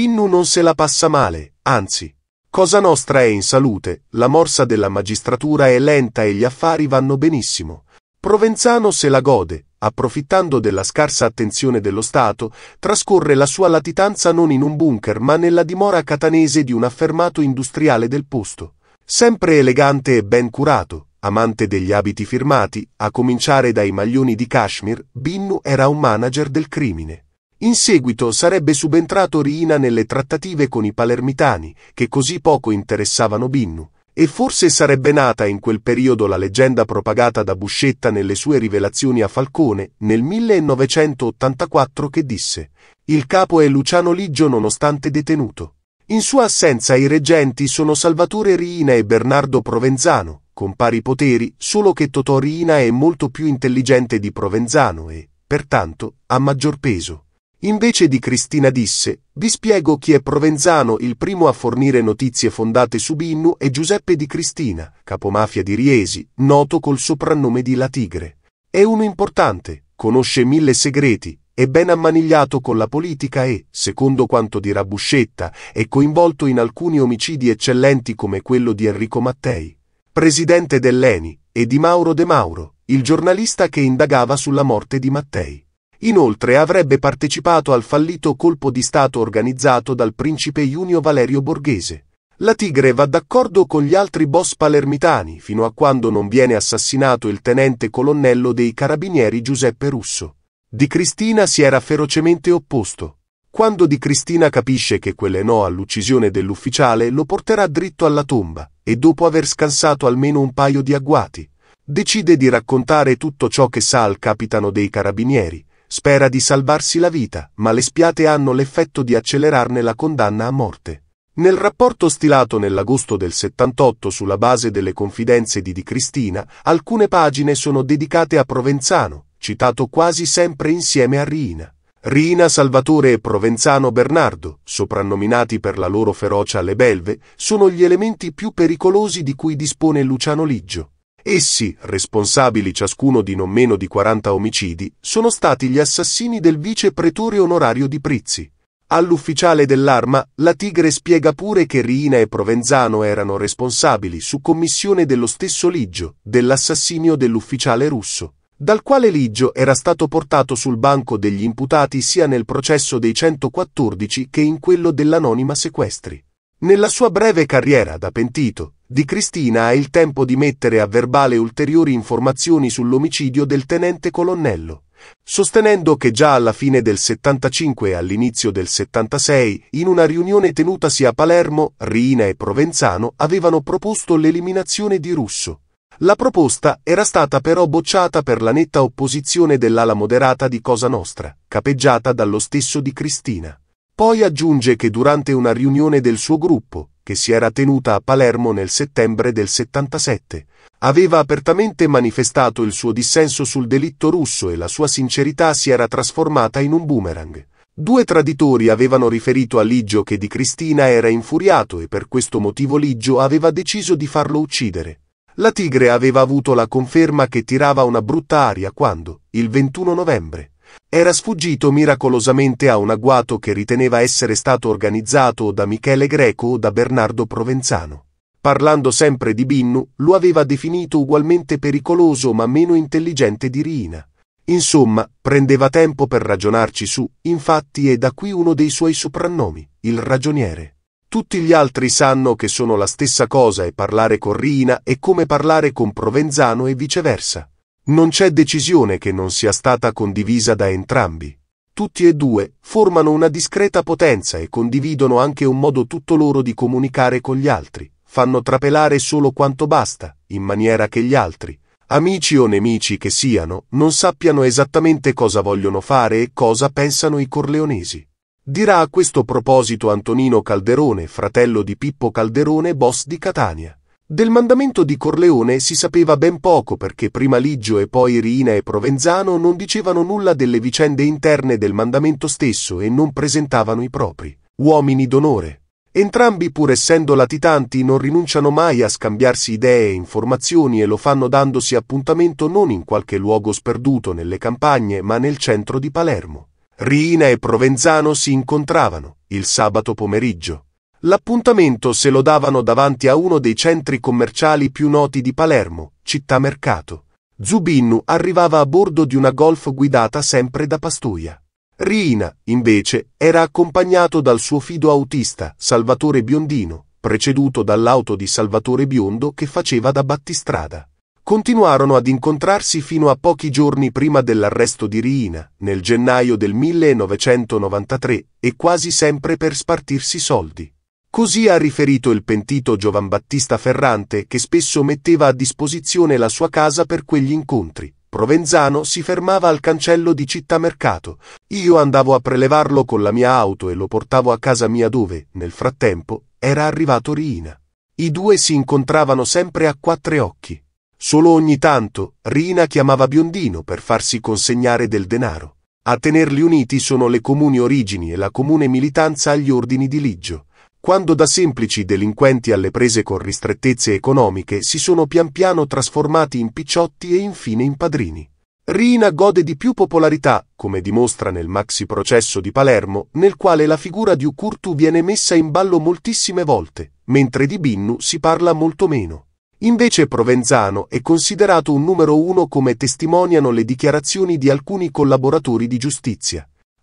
Binnu non se la passa male, anzi. Cosa nostra è in salute, la morsa della magistratura è lenta e gli affari vanno benissimo. Provenzano se la gode, approfittando della scarsa attenzione dello Stato, trascorre la sua latitanza non in un bunker ma nella dimora catanese di un affermato industriale del posto. Sempre elegante e ben curato, amante degli abiti firmati, a cominciare dai maglioni di Kashmir, Binnu era un manager del crimine. In seguito sarebbe subentrato Riina nelle trattative con i palermitani, che così poco interessavano Binnu, e forse sarebbe nata in quel periodo la leggenda propagata da Buscetta nelle sue rivelazioni a Falcone nel 1984 che disse «Il capo è Luciano Liggio nonostante detenuto». In sua assenza i reggenti sono Salvatore Riina e Bernardo Provenzano, con pari poteri, solo che Totò Riina è molto più intelligente di Provenzano e, pertanto, ha maggior peso. Invece di Cristina disse, vi spiego chi è Provenzano il primo a fornire notizie fondate su Binnu e Giuseppe di Cristina, capomafia di Riesi, noto col soprannome di La Tigre. È uno importante, conosce mille segreti, è ben ammanigliato con la politica e, secondo quanto dirà Buscetta, è coinvolto in alcuni omicidi eccellenti come quello di Enrico Mattei, presidente dell'ENI, e di Mauro De Mauro, il giornalista che indagava sulla morte di Mattei. Inoltre avrebbe partecipato al fallito colpo di Stato organizzato dal principe Junio Valerio Borghese. La Tigre va d'accordo con gli altri boss palermitani fino a quando non viene assassinato il tenente colonnello dei carabinieri Giuseppe Russo. Di Cristina si era ferocemente opposto. Quando Di Cristina capisce che quelle no all'uccisione dell'ufficiale lo porterà dritto alla tomba e dopo aver scansato almeno un paio di agguati, decide di raccontare tutto ciò che sa al capitano dei carabinieri, Spera di salvarsi la vita, ma le spiate hanno l'effetto di accelerarne la condanna a morte. Nel rapporto stilato nell'agosto del 78 sulla base delle confidenze di Di Cristina, alcune pagine sono dedicate a Provenzano, citato quasi sempre insieme a Rina. Rina Salvatore e Provenzano Bernardo, soprannominati per la loro ferocia alle belve, sono gli elementi più pericolosi di cui dispone Luciano Liggio. Essi, responsabili ciascuno di non meno di 40 omicidi, sono stati gli assassini del vice pretore onorario di Prizzi. All'ufficiale dell'arma, la Tigre spiega pure che Riina e Provenzano erano responsabili su commissione dello stesso Liggio, dell'assassinio dell'ufficiale russo, dal quale Liggio era stato portato sul banco degli imputati sia nel processo dei 114 che in quello dell'anonima sequestri. Nella sua breve carriera da pentito, Di Cristina ha il tempo di mettere a verbale ulteriori informazioni sull'omicidio del tenente colonnello, sostenendo che già alla fine del 75 e all'inizio del 76, in una riunione tenutasi a Palermo, Riina e Provenzano avevano proposto l'eliminazione di Russo. La proposta era stata però bocciata per la netta opposizione dell'ala moderata di Cosa Nostra, capeggiata dallo stesso di Cristina. Poi aggiunge che durante una riunione del suo gruppo, che si era tenuta a Palermo nel settembre del 77, aveva apertamente manifestato il suo dissenso sul delitto russo e la sua sincerità si era trasformata in un boomerang. Due traditori avevano riferito a Liggio che di Cristina era infuriato e per questo motivo Liggio aveva deciso di farlo uccidere. La tigre aveva avuto la conferma che tirava una brutta aria quando, il 21 novembre, era sfuggito miracolosamente a un agguato che riteneva essere stato organizzato da Michele Greco o da Bernardo Provenzano. Parlando sempre di Binnu, lo aveva definito ugualmente pericoloso ma meno intelligente di Rina. Insomma, prendeva tempo per ragionarci su, infatti è da qui uno dei suoi soprannomi, il ragioniere. Tutti gli altri sanno che sono la stessa cosa e parlare con Rina è come parlare con Provenzano e viceversa. Non c'è decisione che non sia stata condivisa da entrambi. Tutti e due formano una discreta potenza e condividono anche un modo tutto loro di comunicare con gli altri. Fanno trapelare solo quanto basta, in maniera che gli altri, amici o nemici che siano, non sappiano esattamente cosa vogliono fare e cosa pensano i corleonesi. Dirà a questo proposito Antonino Calderone, fratello di Pippo Calderone, boss di Catania. Del mandamento di Corleone si sapeva ben poco perché prima Liggio e poi Rina e Provenzano non dicevano nulla delle vicende interne del mandamento stesso e non presentavano i propri uomini d'onore. Entrambi, pur essendo latitanti, non rinunciano mai a scambiarsi idee e informazioni e lo fanno dandosi appuntamento non in qualche luogo sperduto nelle campagne, ma nel centro di Palermo. Rina e Provenzano si incontravano il sabato pomeriggio L'appuntamento se lo davano davanti a uno dei centri commerciali più noti di Palermo, città mercato. Zubinnu arrivava a bordo di una golf guidata sempre da Pastuia. Rina, invece, era accompagnato dal suo fido autista, Salvatore Biondino, preceduto dall'auto di Salvatore Biondo che faceva da battistrada. Continuarono ad incontrarsi fino a pochi giorni prima dell'arresto di Rina, nel gennaio del 1993, e quasi sempre per spartirsi soldi. Così ha riferito il pentito Giovan Battista Ferrante che spesso metteva a disposizione la sua casa per quegli incontri. Provenzano si fermava al cancello di Città Mercato. Io andavo a prelevarlo con la mia auto e lo portavo a casa mia dove, nel frattempo, era arrivato Rina. I due si incontravano sempre a quattro occhi. Solo ogni tanto Rina chiamava Biondino per farsi consegnare del denaro. A tenerli uniti sono le comuni origini e la comune militanza agli ordini di Liggio quando da semplici delinquenti alle prese con ristrettezze economiche si sono pian piano trasformati in picciotti e infine in padrini. Rina gode di più popolarità, come dimostra nel maxi processo di Palermo, nel quale la figura di Ucurtu viene messa in ballo moltissime volte, mentre di Binnu si parla molto meno. Invece Provenzano è considerato un numero uno come testimoniano le dichiarazioni di alcuni collaboratori di giustizia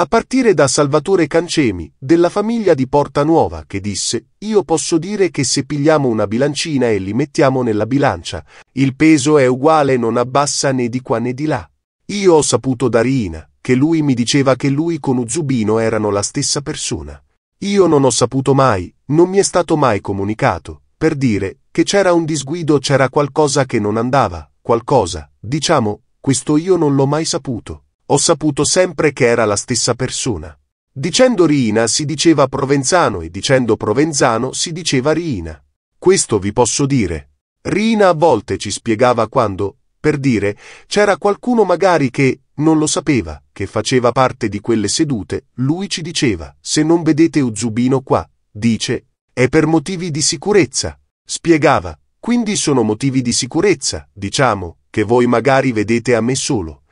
a partire da Salvatore Cancemi, della famiglia di Porta Nuova, che disse, io posso dire che se pigliamo una bilancina e li mettiamo nella bilancia, il peso è uguale e non abbassa né di qua né di là. Io ho saputo da Rina, che lui mi diceva che lui con Uzubino erano la stessa persona. Io non ho saputo mai, non mi è stato mai comunicato, per dire, che c'era un disguido c'era qualcosa che non andava, qualcosa, diciamo, questo io non l'ho mai saputo ho saputo sempre che era la stessa persona. Dicendo Riina si diceva Provenzano e dicendo Provenzano si diceva Riina. Questo vi posso dire. Riina a volte ci spiegava quando, per dire, c'era qualcuno magari che non lo sapeva, che faceva parte di quelle sedute, lui ci diceva, se non vedete Uzubino qua, dice, è per motivi di sicurezza. Spiegava, quindi sono motivi di sicurezza, diciamo, che voi magari vedete a me solo.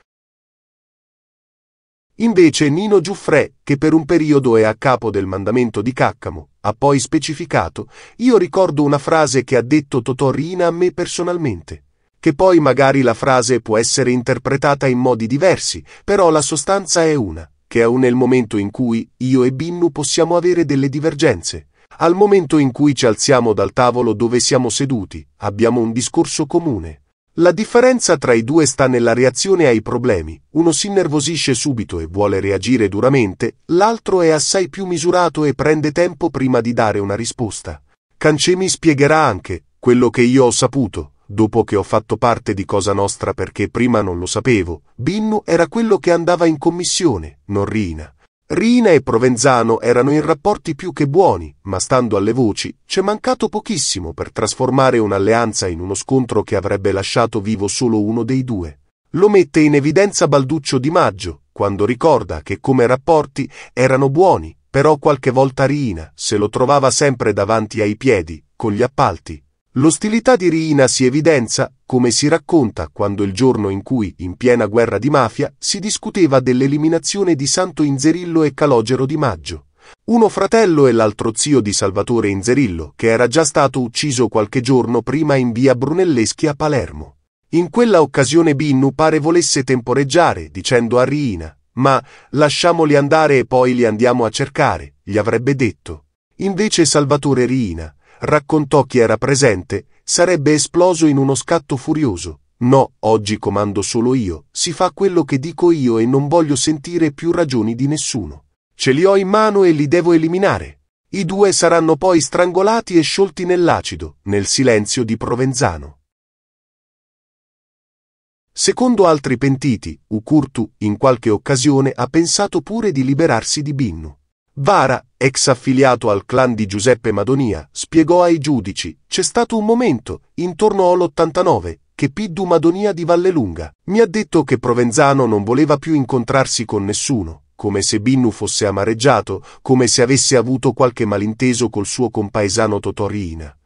Invece Nino Giuffrè, che per un periodo è a capo del mandamento di Caccamo, ha poi specificato, io ricordo una frase che ha detto Totò Rina a me personalmente, che poi magari la frase può essere interpretata in modi diversi, però la sostanza è una, che è un nel momento in cui io e Binnu possiamo avere delle divergenze, al momento in cui ci alziamo dal tavolo dove siamo seduti, abbiamo un discorso comune la differenza tra i due sta nella reazione ai problemi. Uno si innervosisce subito e vuole reagire duramente, l'altro è assai più misurato e prende tempo prima di dare una risposta. Cancemi spiegherà anche quello che io ho saputo, dopo che ho fatto parte di Cosa Nostra perché prima non lo sapevo. Binnu era quello che andava in commissione, non Rina. Rina e Provenzano erano in rapporti più che buoni, ma stando alle voci, c'è mancato pochissimo per trasformare un'alleanza in uno scontro che avrebbe lasciato vivo solo uno dei due. Lo mette in evidenza Balduccio Di Maggio, quando ricorda che come rapporti erano buoni, però qualche volta Rina se lo trovava sempre davanti ai piedi, con gli appalti, L'ostilità di Riina si evidenzia, come si racconta, quando il giorno in cui, in piena guerra di mafia, si discuteva dell'eliminazione di Santo Inzerillo e Calogero di Maggio. Uno fratello e l'altro zio di Salvatore Inzerillo, che era già stato ucciso qualche giorno prima in via Brunelleschi a Palermo. In quella occasione Binnu pare volesse temporeggiare, dicendo a Riina, ma lasciamoli andare e poi li andiamo a cercare, gli avrebbe detto. Invece Salvatore Riina, raccontò chi era presente, sarebbe esploso in uno scatto furioso. No, oggi comando solo io, si fa quello che dico io e non voglio sentire più ragioni di nessuno. Ce li ho in mano e li devo eliminare. I due saranno poi strangolati e sciolti nell'acido, nel silenzio di Provenzano. Secondo altri pentiti, Ucurtu, in qualche occasione ha pensato pure di liberarsi di Binnu. Vara, ex affiliato al clan di Giuseppe Madonia, spiegò ai giudici, c'è stato un momento, intorno all'89, che Piddu Madonia di Vallelunga mi ha detto che Provenzano non voleva più incontrarsi con nessuno, come se Binnu fosse amareggiato, come se avesse avuto qualche malinteso col suo compaesano Totorina.